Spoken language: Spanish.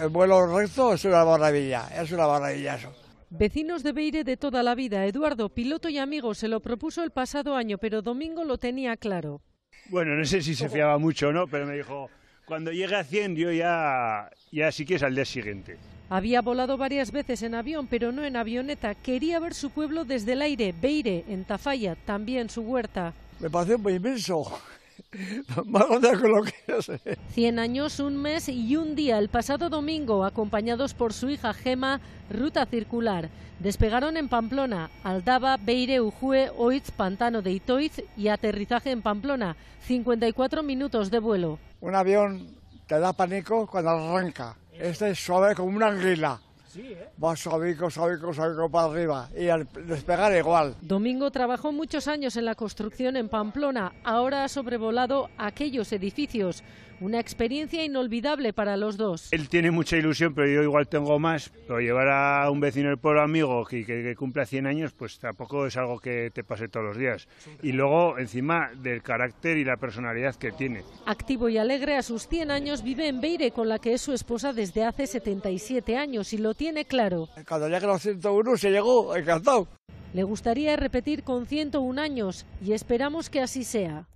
El vuelo recto es una maravilla, es una maravilla eso. Vecinos de Beire de toda la vida, Eduardo, piloto y amigo, se lo propuso el pasado año, pero Domingo lo tenía claro. Bueno, no sé si se fiaba mucho o no, pero me dijo, cuando llegue a 100 yo ya, ya sí que es al día siguiente. Había volado varias veces en avión, pero no en avioneta. Quería ver su pueblo desde el aire, Beire, en Tafalla, también su huerta. Me pareció muy inmenso. 100 años, un mes y un día. El pasado domingo, acompañados por su hija Gema, ruta circular. Despegaron en Pamplona, Aldaba, Beire, Ujue, Oitz, Pantano de Itoiz y aterrizaje en Pamplona. 54 minutos de vuelo. Un avión te da pánico cuando arranca. Este es suave como una anguila. Sí, ¿eh? Va para arriba. Y al despegar igual. Domingo trabajó muchos años en la construcción en Pamplona. Ahora ha sobrevolado aquellos edificios. Una experiencia inolvidable para los dos. Él tiene mucha ilusión, pero yo igual tengo más. Pero llevar a un vecino del pueblo amigo que, que, cumpla 100 años, pues tampoco es algo que te pase todos los días. Y luego, encima, del carácter y la personalidad que tiene. Activo y alegre a sus 100 años, vive en Beire, con la que es su esposa desde hace 77 años, y lo tiene claro. Cuando los 101 se llegó, encantado. Le gustaría repetir con 101 años y esperamos que así sea.